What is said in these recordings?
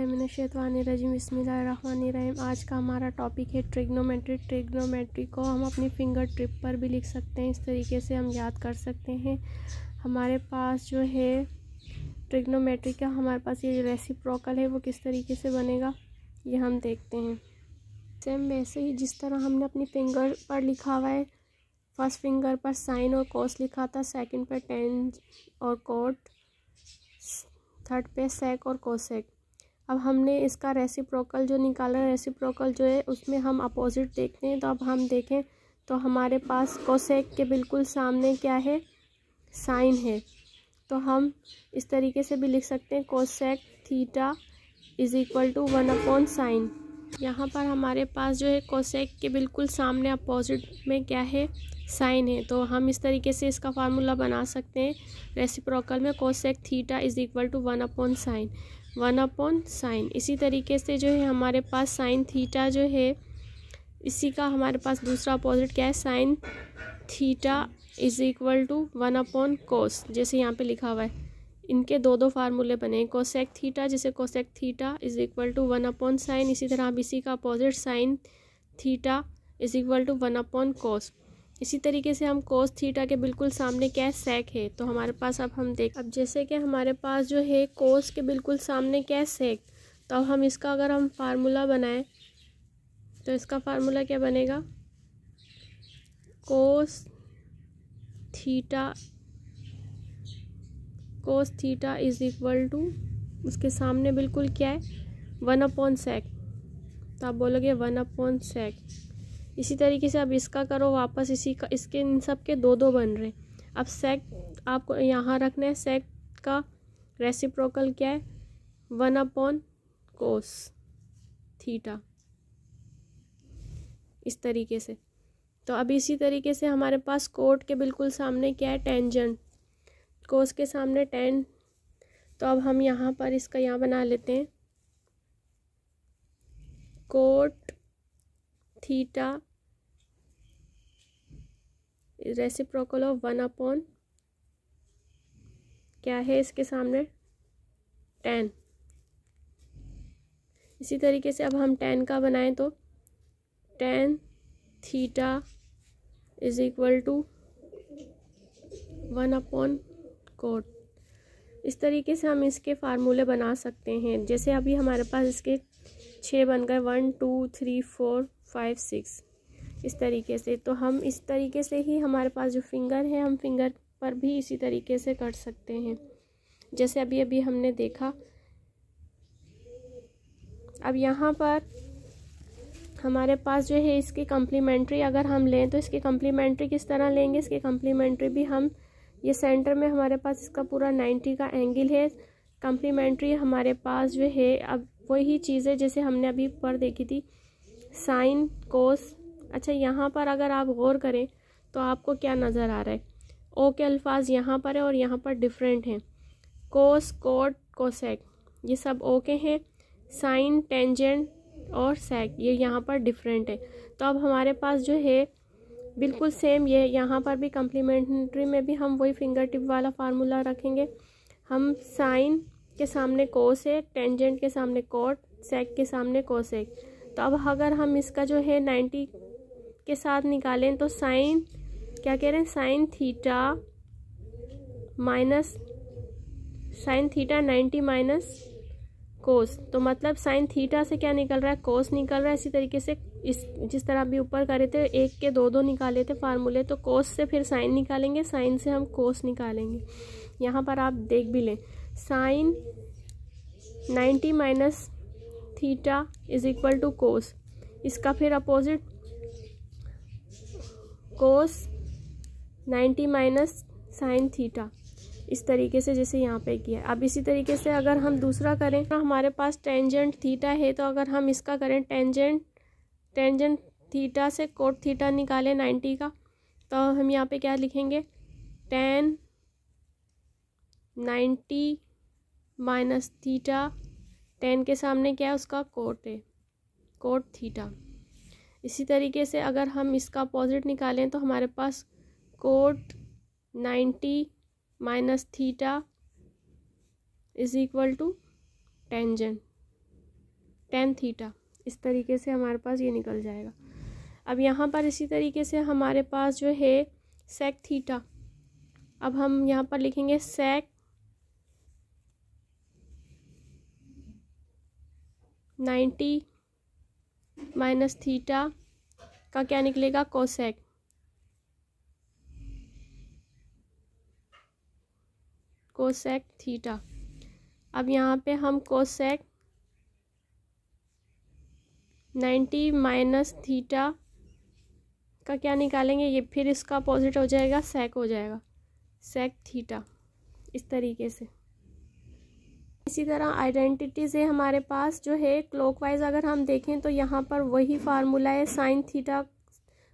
रजीम बसमीम आज का हमारा टॉपिक है ट्रिग्नोमेट्री ट्रिग्नोमेट्री को हम अपनी फिंगर ट्रिप पर भी लिख सकते हैं इस तरीके से हम याद कर सकते हैं हमारे पास जो है ट्रिग्नोमेट्री का हमारे पास ये रेसिप्रोकल है वो किस तरीके से बनेगा ये हम देखते हैं सेम वैसे ही जिस तरह हमने अपनी फिंगर पर लिखा हुआ है फर्स्ट फिंगर पर साइन और कोस लिखा था सेकेंड पर टेंज और कोट थर्ड पे सेक और कोसेक अब हमने इसका रेसिप्रोकल जो निकाला रेसिप्रोकल जो है उसमें हम अपोज़िट देखते हैं तो अब हम देखें तो हमारे पास कोसेक के बिल्कुल सामने क्या है साइन है तो हम इस तरीके से भी लिख सकते हैं cosec theta is equal to one upon sine यहाँ पर हमारे पास जो है कोसेक के बिल्कुल सामने अपोजिट में क्या है साइन है तो हम इस तरीके से इसका फार्मूला बना सकते हैं रेसिप्रोकल में cosec theta is equal to one upon sine one upon sine इसी तरीके से जो है हमारे पास साइन थीटा जो है इसी का हमारे पास दूसरा अपोजिट क्या है sine theta is equal to one upon cos जैसे यहाँ पे लिखा हुआ है इनके दो दो फार्मूले बने कोसेक थीटा जिसे cosec theta is equal to one upon sine इसी तरह अब इसी का opposite sine theta is equal to one upon cos इसी तरीके से हम कोस थीटा के बिल्कुल सामने क्या है सेक है तो हमारे पास अब हम देख अब जैसे कि हमारे पास जो है कोस के बिल्कुल सामने क्या है सेक तो अब हम इसका अगर हम फार्मूला बनाएं तो इसका फार्मूला क्या बनेगा cos theta cos theta is equal to उसके सामने बिल्कुल क्या है वन अपॉन सेक तो आप बोलोगे वन अपॉन सेक इसी तरीके से अब इसका करो वापस इसी का इसके इन सब के दो दो बन रहे अब सेक आपको यहाँ रखना है सेक का रेसिप्रोकल क्या है वन अपॉन कोस थीटा इस तरीके से तो अब इसी तरीके से हमारे पास कोट के बिल्कुल सामने क्या है टेंजेंट कोस के सामने टेन तो अब हम यहाँ पर इसका यहाँ बना लेते हैं cot theta reciprocal of one upon क्या है इसके सामने टेन इसी तरीके से अब हम टेन का बनाएं तो tan theta is equal to one upon cot इस तरीके से हम इसके फार्मूले बना सकते हैं जैसे अभी हमारे पास इसके छः बनकर one two three four five six इस तरीके से तो हम इस तरीके से ही हमारे पास जो फिंगर है हम फिंगर पर भी इसी तरीके से कट सकते हैं जैसे अभी अभी हमने देखा अब यहाँ पर हमारे पास जो है इसकी कम्प्लीमेंट्री अगर हम लें तो इसकी कम्प्लीमेंट्री किस तरह लेंगे इसकी कम्प्लीमेंट्री भी हम ये सेंटर में हमारे पास इसका पूरा नाइन्टी का एंगल है कम्प्लीमेंट्री हमारे पास जो है अब वही चीज़ है जैसे हमने अभी ऊपर देखी थी साइन कोस अच्छा यहाँ पर अगर आप गौर करें तो आपको क्या नज़र आ रहा है ओ के अल्फाज यहाँ पर है और यहाँ पर डिफरेंट हैं कोस कोट कोसेक ये सब ओ के हैं साइन टेंजेंट और सेक ये यहाँ पर डिफरेंट है तो अब हमारे पास जो है बिल्कुल सेम ये यहाँ पर भी कम्प्लीमेंट्री में भी हम वही फिंगर टिप वाला फार्मूला रखेंगे हम साइन के सामने कोस है टेंजेंट के सामने कोट सेक के सामने कोसेक तो अब अगर हम इसका जो है नाइन्टी के साथ निकालें तो साइन क्या कह रहे हैं sine theta minus sine theta ninety minus cos तो मतलब साइन थीटा से क्या निकल रहा है कोस निकल रहा है इसी तरीके से इस जिस तरह अभी ऊपर करे थे एक के दो दो निकाले थे फार्मूले तो कोस से फिर साइन निकालेंगे साइन से हम कोस निकालेंगे यहाँ पर आप देख भी लें sine ninety minus theta is equal to cos इसका फिर opposite cos 90 minus sine theta इस तरीके से जैसे यहाँ पे किया अब इसी तरीके से अगर हम दूसरा करें तो हमारे पास टेंजेंट थीटा है तो अगर हम इसका करें टेंजेंट टेंजेंट थीटा से कोट थीटा निकालें नाइन्टी का तो हम यहाँ पे क्या लिखेंगे tan ninety minus theta tan के सामने क्या है उसका कोट है कोट थीटा इसी तरीके से अगर हम इसका अपोजिट निकालें तो हमारे पास cot ninety minus theta is equal to tangent tan theta इस तरीके से हमारे पास ये निकल जाएगा अब यहाँ पर इसी तरीके से हमारे पास जो है सेक थीटा अब हम यहाँ पर लिखेंगे सेक नाइन्टी माइनस थीटा का क्या निकलेगा कोसेक कोसेक थीटा अब यहाँ पे हम कोसेक नाइन्टी माइनस थीटा का क्या निकालेंगे ये फिर इसका अपोजिट हो जाएगा सेक हो जाएगा सेक थीटा इस तरीके से इसी तरह आइडेंटिटीज़ है हमारे पास जो है क्लॉकवाइज अगर हम देखें तो यहाँ पर वही फार्मूला है sine theta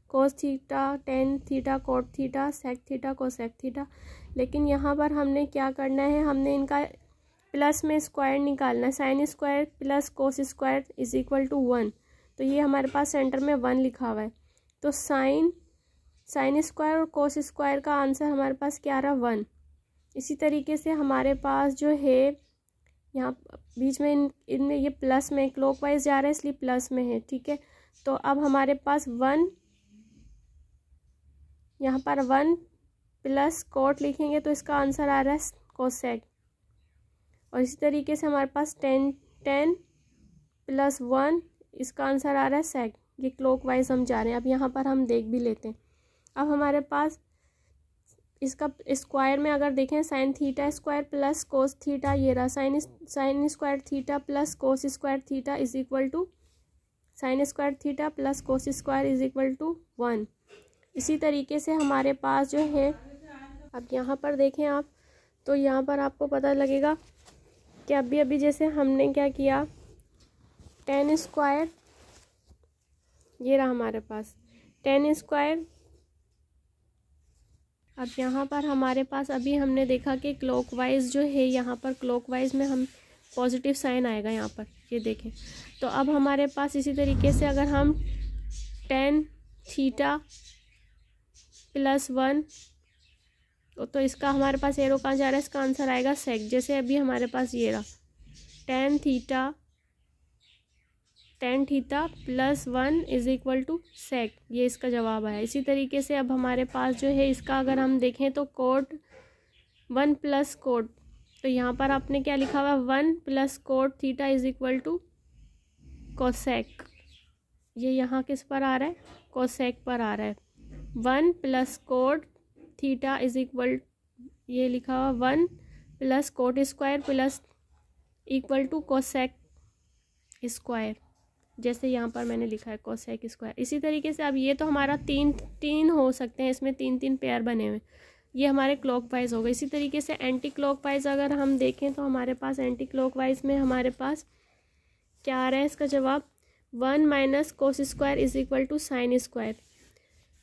cos theta tan theta cot theta sec theta sec theta लेकिन यहाँ पर हमने क्या करना है हमने इनका प्लस में स्क्वायर निकालना है sine square plus cos square is equal to one तो ये हमारे पास सेंटर में वन लिखा हुआ है तो साइन साइन स्क्वायर और कोस स्क्वायर का आंसर हमारे पास क्या रहा वन इसी तरीके से हमारे पास जो है यहाँ बीच में इन इनमें ये प्लस में क्लॉकवाइज जा रहा है इसलिए प्लस में है ठीक है तो अब हमारे पास वन यहाँ पर वन प्लस कोट लिखेंगे तो इसका आंसर आ रहा है कोसेक और इसी तरीके से हमारे पास टेन टेन प्लस वन इसका आंसर आ रहा है सेक ये क्लॉकवाइज हम जा रहे हैं अब यहाँ पर हम देख भी लेते हैं अब हमारे पास इसका स्क्वायर में अगर देखें sine theta square plus cos theta ये रहा sine sine square theta plus cos square theta is equal to sine square theta plus cos square is equal to one इसी तरीके से हमारे पास जो है अब यहाँ पर देखें आप तो यहाँ पर आपको पता लगेगा कि अभी अभी जैसे हमने क्या किया टेन स्क्वायर ये रहा हमारे पास टेन स्क्वायर अब यहाँ पर हमारे पास अभी हमने देखा कि क्लॉकवाइज जो है यहाँ पर क्लॉकवाइज में हम पॉजिटिव साइन आएगा यहाँ पर ये देखें तो अब हमारे पास इसी तरीके से अगर हम टेन थीटा प्लस वन तो इसका हमारे पास एरो कहाँ जा रहा है इसका आंसर आएगा सेक जैसे अभी हमारे पास ये रहा tan theta tan theta plus one is equal to sec ये इसका जवाब आया इसी तरीके से अब हमारे पास जो है इसका अगर हम देखें तो कोट वन प्लस कोट तो यहाँ पर आपने क्या लिखा हुआ one plus cot theta is equal to cosec ये यहाँ किस पर आ रहा है कोसेक पर आ रहा है one plus cot theta is equal ये लिखा हुआ one plus cot square plus equal to cosec square जैसे यहाँ पर मैंने लिखा है कोसेक स्क्वायर इसी तरीके से अब ये तो हमारा तीन तीन हो सकते हैं इसमें तीन तीन पेयर बने हुए ये हमारे क्लॉक वाइज हो गए इसी तरीके से एंटी क्लॉक वाइज अगर हम देखें तो हमारे पास एंटी क्लॉक वाइज में हमारे पास क्या आ रहा है इसका जवाब one minus cos square is equal to sine square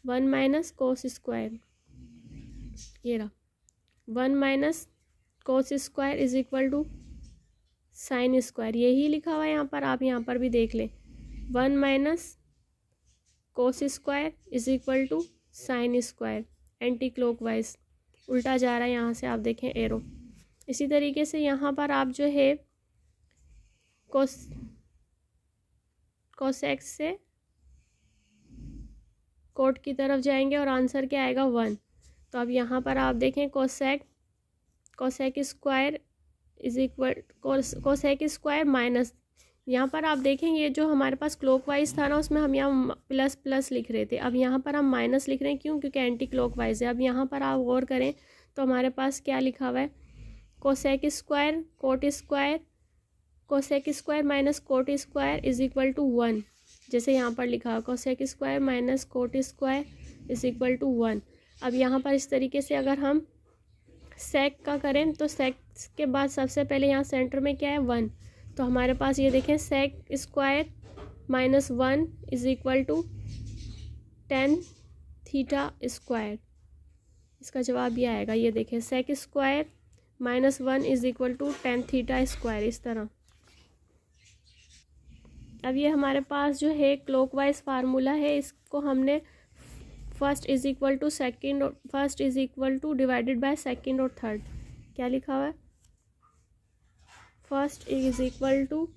one minus cos square ये रहा one minus cos square is equal to sine square यही लिखा हुआ है यहाँ पर आप यहाँ पर भी देख लें one minus cos square is equal to sine square anti clockwise उल्टा जा रहा है यहाँ से आप देखें एरो इसी तरीके से यहाँ पर आप जो है कोस कोसेक्स से कोट की तरफ जाएंगे और आंसर क्या आएगा वन तो अब यहाँ पर आप देखें cosec cosec square is equal cosec square minus यहाँ पर आप देखेंगे जो हमारे पास क्लॉक वाइज था ना उसमें हम यहाँ प्लस प्लस लिख रहे थे अब यहाँ पर हम माइनस लिख रहे हैं क्यों क्योंकि एंटी क्लॉक वाइज है अब यहाँ पर आप गौर करें तो हमारे पास क्या लिखा हुआ है cosec square cot square cosec square minus cot square is equal to one जैसे यहाँ पर लिखा हुआ cosec square minus cot square is equal to one अब यहाँ पर इस तरीके से अगर हम सेक का करें तो सेक के बाद सबसे पहले यहाँ सेंटर में क्या है वन तो हमारे पास ये देखें sec square minus one is equal to tan theta square इसका जवाब ये आएगा ये देखें sec square minus one is equal to tan theta square इस तरह अब ये हमारे पास जो है वाइज फार्मूला है इसको हमने first is equal to second first is equal to divided by second और थर्ड क्या लिखा हुआ है first is equal to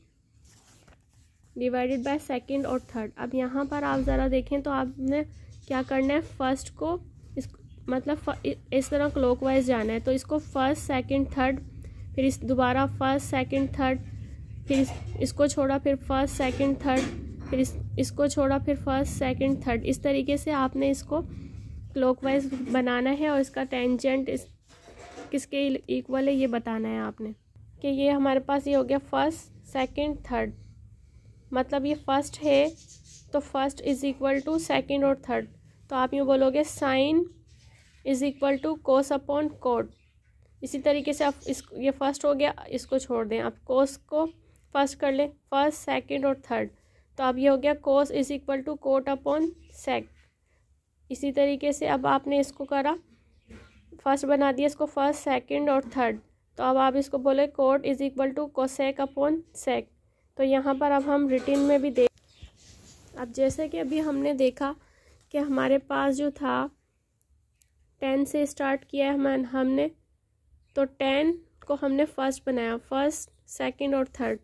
divided by second और थर्ड अब यहाँ पर आप ज़रा देखें तो आपने क्या करना है फर्स्ट को इस मतलब इस तरह क्लॉकवाइज जाना है तो इसको फर्स्ट सेकंड थर्ड फिर इस दोबारा फर्स्ट सेकंड थर्ड फिर इस, इसको छोड़ा फिर फर्स्ट सेकंड थर्ड फिर इस, इसको छोड़ा फिर फर्स्ट सेकंड थर्ड इस तरीके से आपने इसको क्लॉकवाइज बनाना है और इसका टेंजेंट इस किसके इक्वल है ये बताना है आपने कि ये हमारे पास ये हो गया फर्स्ट सेकंड थर्ड मतलब ये फर्स्ट है तो first is equal to second और थर्ड तो आप यूँ बोलोगे sine is equal to cos upon cot इसी तरीके से आप इस ये फर्स्ट हो गया इसको छोड़ दें आप कोस को फर्स्ट कर लें फर्स्ट सेकेंड और थर्ड तो अब ये हो गया cos is equal to cot upon sec इसी तरीके से अब आपने इसको करा फर्स्ट बना दिया इसको फर्स्ट सेकंड और थर्ड तो अब आप इसको बोले cot is equal to cosec upon sec तो यहाँ पर अब हम रिटिन में भी देख अब जैसे कि अभी हमने देखा कि हमारे पास जो था टेन से स्टार्ट किया है हम हमने तो टेन को हमने फर्स्ट बनाया फर्स्ट सेकंड और थर्ड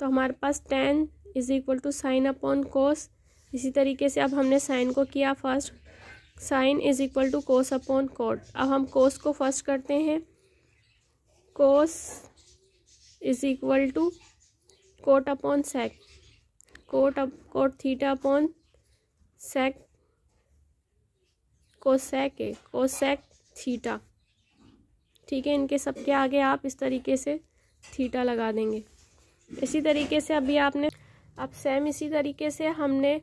तो हमारे पास tan is equal to sine upon cos इसी तरीके से अब हमने साइन को किया first sine is equal to cos upon cot अब हम कोस को फर्स्ट करते हैं cos is equal to cot upon sec cot up cot theta upon sec cosec है कोसेक थीटा ठीक है इनके सब के आगे आप इस तरीके से थीटा लगा देंगे इसी तरीके से अभी आपने अब सेम इसी तरीके से हमने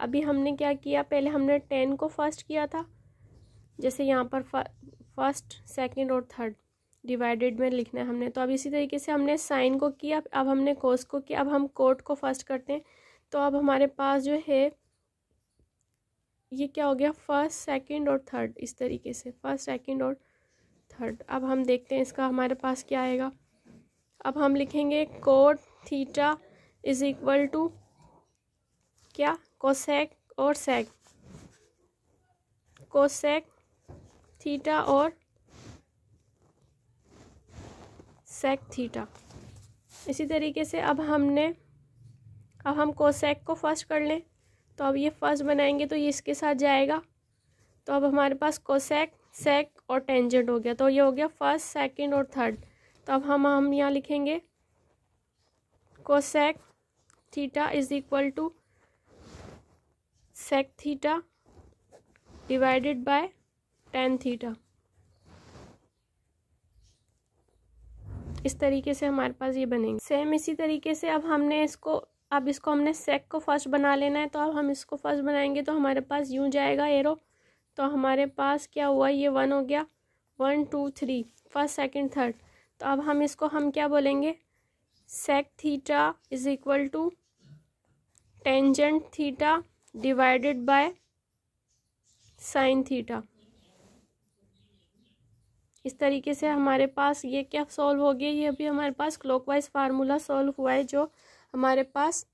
अभी हमने क्या किया पहले हमने टेन को फर्स्ट किया था जैसे यहाँ पर फर्स्ट सेकंड और थर्ड डिवाइडेड में लिखना है हमने तो अब इसी तरीके से हमने साइन को किया अब हमने कोस को किया अब हम कोट को फर्स्ट करते हैं तो अब हमारे पास जो है ये क्या हो गया फर्स्ट सेकंड और थर्ड इस तरीके से फर्स्ट सेकंड और थर्ड अब हम देखते हैं इसका हमारे पास क्या आएगा अब हम लिखेंगे cot theta is equal to क्या कोसेक और सेक कोसेक थीटा और सेक थीटा इसी तरीके से अब हमने अब हम कोसेक को फर्स्ट कर लें तो अब ये फर्स्ट बनाएंगे तो ये इसके साथ जाएगा तो अब हमारे पास कोसेक सेक और टेंजेंट हो गया तो ये हो गया फर्स्ट सेकंड और थर्ड तो अब हम हम यहाँ लिखेंगे cosec theta is equal to sec theta divided by tan theta इस तरीके से हमारे पास ये बनेंगे सेम इसी तरीके से अब हमने इसको अब इसको हमने सेक को फर्स्ट बना लेना है तो अब हम इसको फर्स्ट बनाएंगे तो हमारे पास यूँ जाएगा एरो तो हमारे पास क्या हुआ ये वन हो गया one two three first second third तो अब हम इसको हम क्या बोलेंगे sec theta is equal to tangent theta divided by sine theta इस तरीके से हमारे पास ये क्या सॉल्व हो गया ये भी हमारे पास क्लॉकवाइज फार्मूला सॉल्व हुआ है जो हमारे पास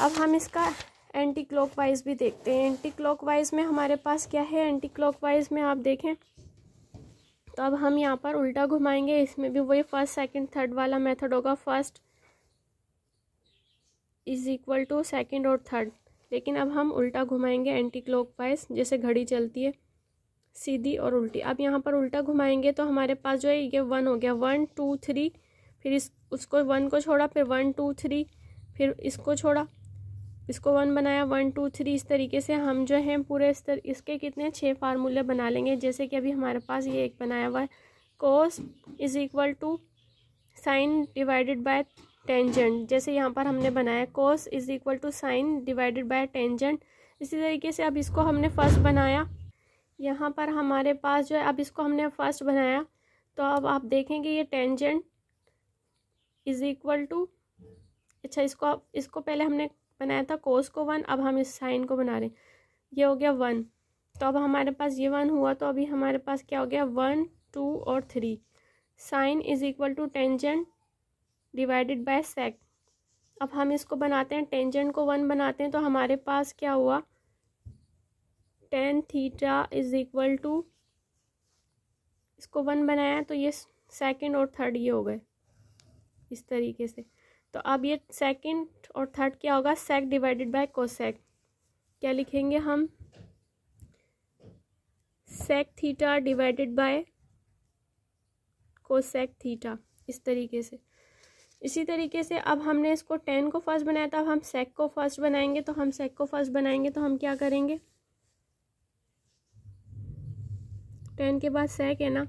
अब हम इसका एंटी क्लॉकवाइज भी देखते हैं एंटी क्लॉकवाइज में हमारे पास क्या है एंटी क्लॉकवाइज में आप देखें तो अब हम यहाँ पर उल्टा घुमाएंगे इसमें भी वही फर्स्ट सेकंड थर्ड वाला मेथड होगा first is equal to second और थर्ड लेकिन अब हम उल्टा घुमाएंगे एंटी वाइज जैसे घड़ी चलती है सीधी और उल्टी अब यहाँ पर उल्टा घुमाएंगे तो हमारे पास जो है ये वन हो गया वन टू थ्री फिर इस उसको वन को छोड़ा फिर वन टू थ्री फिर इसको छोड़ा इसको वन बनाया वन टू थ्री इस तरीके से हम जो हैं पूरे इस तर, इसके कितने छः फार्मूले बना लेंगे जैसे कि अभी हमारे पास ये एक बनाया हुआ है cos is equal to sine divided by tangent जैसे यहाँ पर हमने बनाया cos is equal to sine divided by tangent इसी तरीके से अब इसको हमने फर्स्ट बनाया यहाँ पर हमारे पास जो है अब इसको हमने फर्स्ट बनाया तो अब आप देखेंगे ये टेंजेंट इज इक्वल टू अच्छा इसको अब इसको पहले हमने बनाया था कोस को वन अब हम इस साइन को बना रहे ये हो गया वन तो अब हमारे पास ये वन हुआ तो अभी हमारे पास क्या हो गया वन टू और three sine is equal to tangent divided by sec अब हम इसको बनाते हैं टेंजेंट को वन बनाते हैं तो हमारे पास क्या हुआ tan theta is equal to इसको वन बनाया तो ये सेकंड और थर्ड ये हो गए इस तरीके से तो अब ये सेकंड और थर्ड क्या होगा सेक डिवाइडेड बाय कोसेक क्या लिखेंगे हम sec theta divided by cosec theta इस तरीके से इसी तरीके से अब हमने इसको टेन को फर्स्ट बनाया था अब हम सेक को फर्स्ट बनाएंगे तो हम सेक को फर्स्ट बनाएंगे तो हम क्या करेंगे टेन के बाद सेक है ना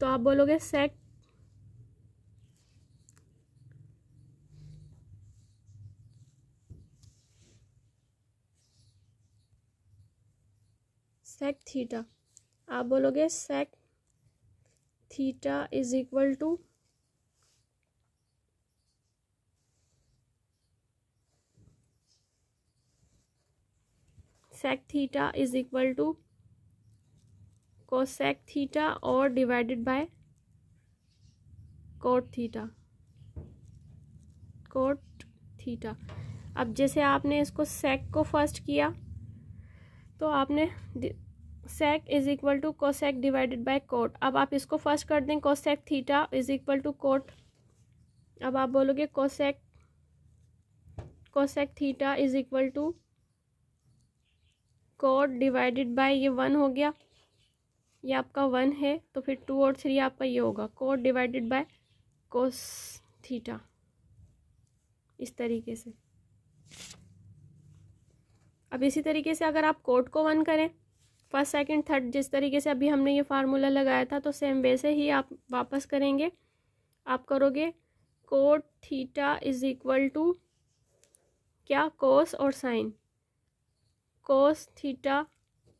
तो आप बोलोगे सेक सेक थीटा आप बोलोगे sec theta is equal to sec theta is equal to cosec theta और divided by cot theta cot theta अब जैसे आपने इसको सेक को फर्स्ट किया तो आपने sec is equal to cosec divided by cot अब आप इसको फर्स्ट कर दें cosec theta is equal to cot अब आप बोलोगे cosec cosec theta is equal to square divided by ये वन हो गया ये आपका वन है तो फिर टू और थ्री आपका ये होगा cot divided by cos theta इस तरीके से अब इसी तरीके से अगर आप कोड को वन करें फर्स्ट सेकंड थर्ड जिस तरीके से अभी हमने ये फार्मूला लगाया था तो सेम वैसे ही आप वापस करेंगे आप करोगे cot theta is equal to क्या कोस और sine cos theta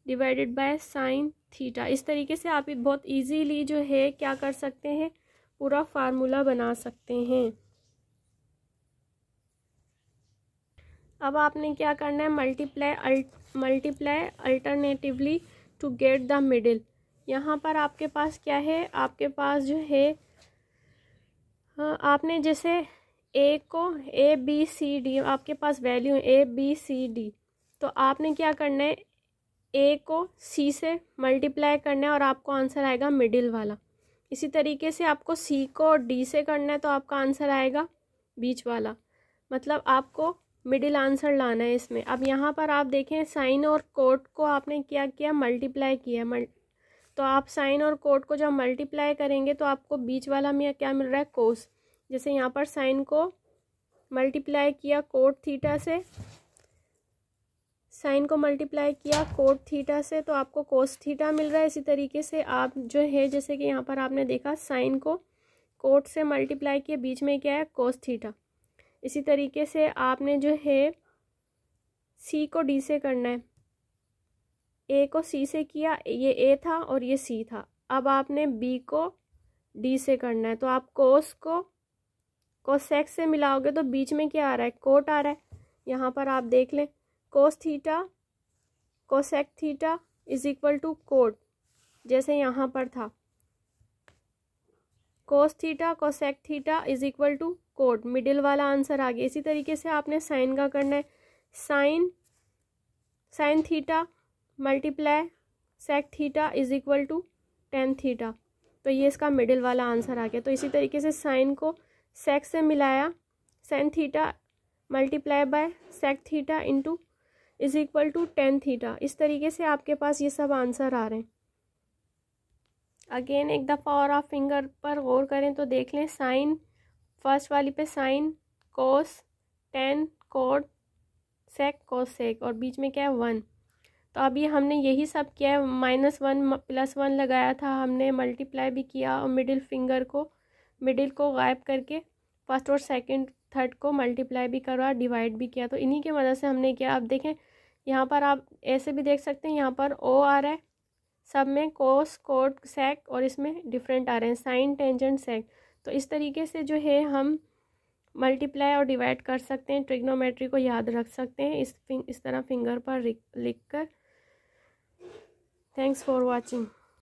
divided by sine theta इस तरीके से आप बहुत इजीली जो है क्या कर सकते हैं पूरा फार्मूला बना सकते हैं अब आपने क्या करना है multiply multiply alternatively to get the middle यहाँ पर आपके पास क्या है आपके पास जो है हाँ, आपने जैसे ए को ए बी सी डी आपके पास value A B C D तो आपने क्या करना है ए को सी से मल्टीप्लाई करना है और आपको आंसर आएगा मिडिल वाला इसी तरीके से आपको सी को और डी से करना है तो आपका आंसर आएगा बीच वाला मतलब आपको मिडिल आंसर लाना है इसमें अब यहाँ पर आप देखें साइन और कोट को आपने क्या किया मल्टीप्लाई किया मल्ट तो आप साइन और कोट को जब मल्टीप्लाई करेंगे तो आपको बीच वाला में क्या मिल रहा है कोस जैसे यहाँ पर साइन को मल्टीप्लाई किया कोट थीटा से साइन को मल्टीप्लाई किया कोट थीटा से तो आपको कोस थीटा मिल रहा है इसी तरीके से आप जो है जैसे कि यहाँ पर आपने देखा साइन को कोट से मल्टीप्लाई किया बीच में क्या है कोस थीटा इसी तरीके से आपने जो है सी को डी से करना है ए को सी से किया ये ए था और ये सी था अब आपने बी को डी से करना है तो आप कोस को कोसेक्स से मिलाओगे तो बीच में क्या आ रहा है कोट आ रहा है यहाँ पर आप देख लें cos theta cosec theta is equal to cot जैसे यहाँ पर था cos theta cosec theta is equal to cot middle वाला आंसर आ गया इसी तरीके से आपने साइन का करना है sine sine theta multiply sec theta is equal to tan theta तो ये इसका मिडिल वाला आंसर आ गया तो इसी तरीके से साइन को सेक से मिलाया sine theta multiply by sec theta into is equal to tan theta इस तरीके से आपके पास ये सब आंसर आ रहे हैं अगेन एक दफ़ा और आप फिंगर पर गौर करें तो देख लें साइन फर्स्ट वाली पे sine cos tan cot sec cos sec और बीच में क्या है वन तो अभी हमने यही सब किया है माइनस वन प्लस वन लगाया था हमने मल्टीप्लाई भी किया और मिडिल फिंगर को मिडिल को गायब करके फर्स्ट और सेकंड थर्ड को मल्टीप्लाई भी करवा डिवाइड भी किया तो इन्हीं के मदद से हमने किया आप देखें यहाँ पर आप ऐसे भी देख सकते हैं यहाँ पर ओ आ रहा है सब में कोस कोट सेक और इसमें डिफरेंट आ रहे हैं साइन टेंजेंट सेक तो इस तरीके से जो है हम मल्टीप्लाई और डिवाइड कर सकते हैं ट्रिग्नोमेट्री को याद रख सकते हैं इस इस तरह फिंगर पर लिख कर थैंक्स फॉर वॉचिंग